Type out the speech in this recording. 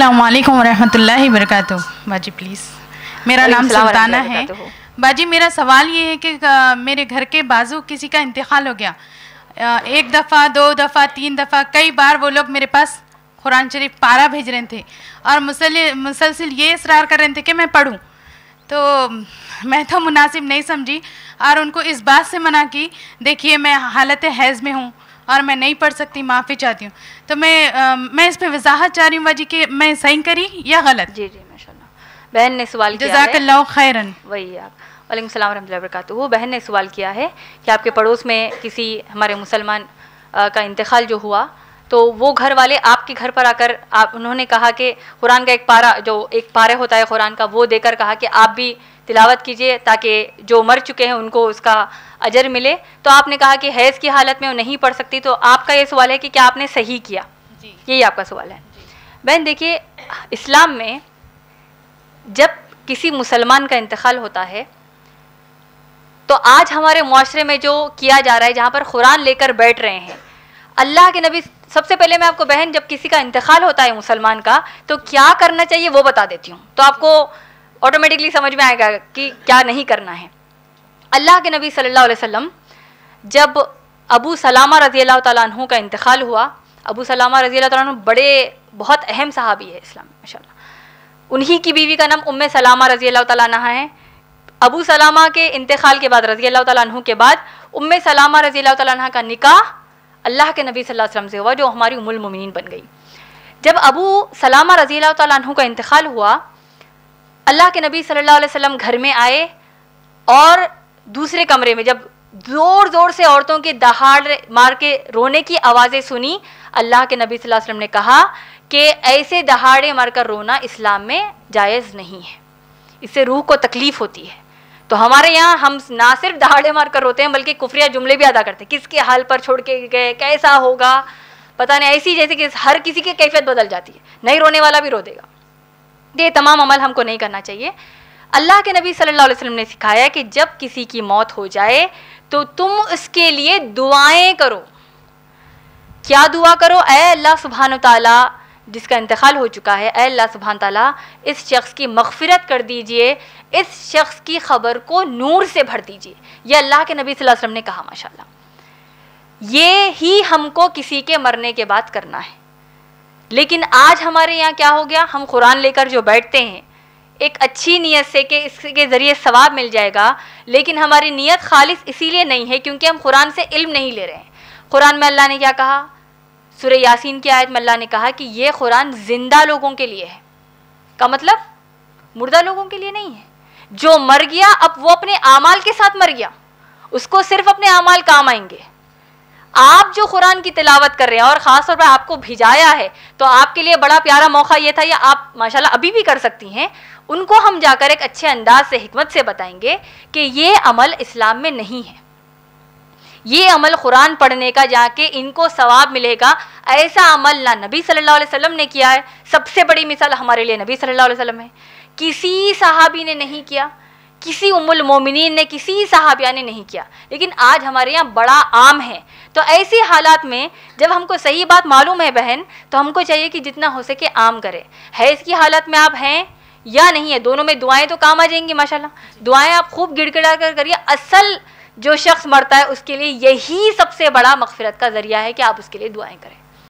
अल्लाम वालेकुम वरक बाजी प्लीज़ मेरा नाम सुल्ताना है बाजी मेरा सवाल ये है कि मेरे घर के बाजू किसी का इंतकाल हो गया एक दफ़ा दो दफ़ा तीन दफ़ा कई बार वो लोग मेरे पास कुरान शरीफ पारा भेज रहे थे और मुसलसिल ये इसरार कर रहे थे कि मैं पढ़ूँ तो मैं तो मुनासिब नहीं समझी और उनको इस बात से मना की देखिए मैं हालत हैज़ में हूँ और मैं नहीं पढ़ सकती माफ़ी चाहती हूँ तो मैं आ, मैं इस पर वजाहत चाह रही हूँ बाजी कि मैं सही करी या गलत जी जी माशा बहन ने सवाल जजाकल्ला खैरन वही आप वालेकुम सलाम वरक वो बहन ने सवाल किया है कि आपके पड़ोस में किसी हमारे मुसलमान का इंतकाल जो हुआ तो वो घर वाले आपके घर पर आकर आप उन्होंने कहा कि कुरान का एक पारा जो एक पारा होता है कुरान का वो देकर कहा कि आप भी तिलावत कीजिए ताकि जो मर चुके हैं उनको उसका अजर मिले तो आपने कहा कि हैज़ की हालत में वो नहीं पढ़ सकती तो आपका ये सवाल है कि क्या आपने सही किया यही आपका सवाल है बहन देखिए इस्लाम में जब किसी मुसलमान का इंतकाल होता है तो आज हमारे माशरे में जो किया जा रहा है जहाँ पर कुरान लेकर बैठ रहे हैं अल्लाह के नबी सबसे पहले मैं आपको बहन जब किसी का इंतकाल होता है मुसलमान का तो क्या करना चाहिए वो बता देती हूँ तो आपको ऑटोमेटिकली समझ में आएगा कि क्या नहीं करना है अल्लाह के नबी सल्लल्लाहु अलैहि वसल्लम जब अबू सलामा रजी अल्लाह तु का इंतकाल हुआ अबू सलामा रजी अल्लाह बड़े बहुत अहम साहबी है इस्लाम माशा उन्हीं की बीवी का नाम उम सलामा रजी अल्लाह तह है अबू सलामा के इंतकाल के बाद रजी अल्लाह तु के बाद उम सलामा रजी अल्लाह तह का निकाह अल्लाह के नबी सल्लल्लाहु अलैहि वसल्लम से हुआ जो हमारी उमुल मुमिन बन गई जब अबू सलामा रज़ी तु का इंतकाल हुआ अल्लाह के नबी सल्लल्लाहु अलैहि वसल्लम घर में आए और दूसरे कमरे में जब ज़ोर ज़ोर से औरतों के दहाड़ मार के रोने की आवाज़ें सुनी अल्लाह के नबी सल्लल्लाहु अलैहि वसल्लम ने कहा कि ऐसे दहाड़े मारकर रोना इस्लाम में जायज़ नहीं है इससे रूह को तकलीफ़ होती है तो हमारे यहाँ हम ना सिर्फ दहाड़े मार कर रोते हैं बल्कि कुफरिया जुमले भी अदा करते हैं किसके हाल पर छोड़ के गए कैसा होगा पता नहीं ऐसी जैसे कि हर किसी की कैफियत बदल जाती है नहीं रोने वाला भी रो देगा ये तमाम अमल हमको नहीं करना चाहिए अल्लाह के नबी सल्लल्लाहु अलैहि वसल्लम ने सिखाया कि जब किसी की मौत हो जाए तो तुम उसके लिए दुआएं करो क्या दुआ करो ए अल्लाह सुबहान तला जिसका इंतकाल हो चुका है अल्लाह सुबहान तला इस शख्स की मगफिरत कर दीजिए इस शख्स की ख़बर को नूर से भर दीजिए यह अल्लाह के नबी वसल्लम ने कहा माशाल्लाह ये ही हमको किसी के मरने के बाद करना है लेकिन आज हमारे यहाँ क्या हो गया हम कुरान लेकर जो बैठते हैं एक अच्छी नीयत से कि इसके ज़रिए सवाब मिल जाएगा लेकिन हमारी नीयत खालिश इसीलिए नहीं है क्योंकि हम कुरान से इल्म नहीं ले रहे हैं कुरान में अल्लाह ने क्या कहा सुर यासीन की आयत मल्ला ने कहा कि ये कुरान जिंदा लोगों के लिए है का मतलब मुर्दा लोगों के लिए नहीं है जो मर गया अब वो अपने अमाल के साथ मर गया उसको सिर्फ अपने अमाल काम आएंगे आप जो कुरान की तिलावत कर रहे हैं और ख़ास तौर पर आपको भिजाया है तो आपके लिए बड़ा प्यारा मौका ये था या आप माशाल्लाह अभी भी कर सकती हैं उनको हम जाकर एक अच्छे अंदाज से हमत से बताएंगे कि ये अमल इस्लाम में नहीं है ये अमल कुरान पढ़ने का जाके इनको सवाब मिलेगा ऐसा अमल ना नबी सल्लल्लाहु अलैहि वसल्लम ने किया है सबसे बड़ी मिसाल हमारे लिए नबी सल्लल्लाहु अलैहि वसल्लम है किसी सहाबी ने नहीं किया किसी उमुल मोमिनीन ने किसी सहाबिया ने नहीं किया लेकिन आज हमारे यहाँ बड़ा आम है तो ऐसी हालात में जब हमको सही बात मालूम है बहन तो हमको चाहिए कि जितना हो सके आम करें है इसकी हालत में आप हैं या नहीं है दोनों में दुआएं तो काम आ जाएंगी माशाल्लाह दुआएं आप खूब गिड़गिड़ा कर करिए असल जो शख्स मरता है उसके लिए यही सबसे बड़ा मगफिरत का ज़रिया है कि आप उसके लिए दुआएं करें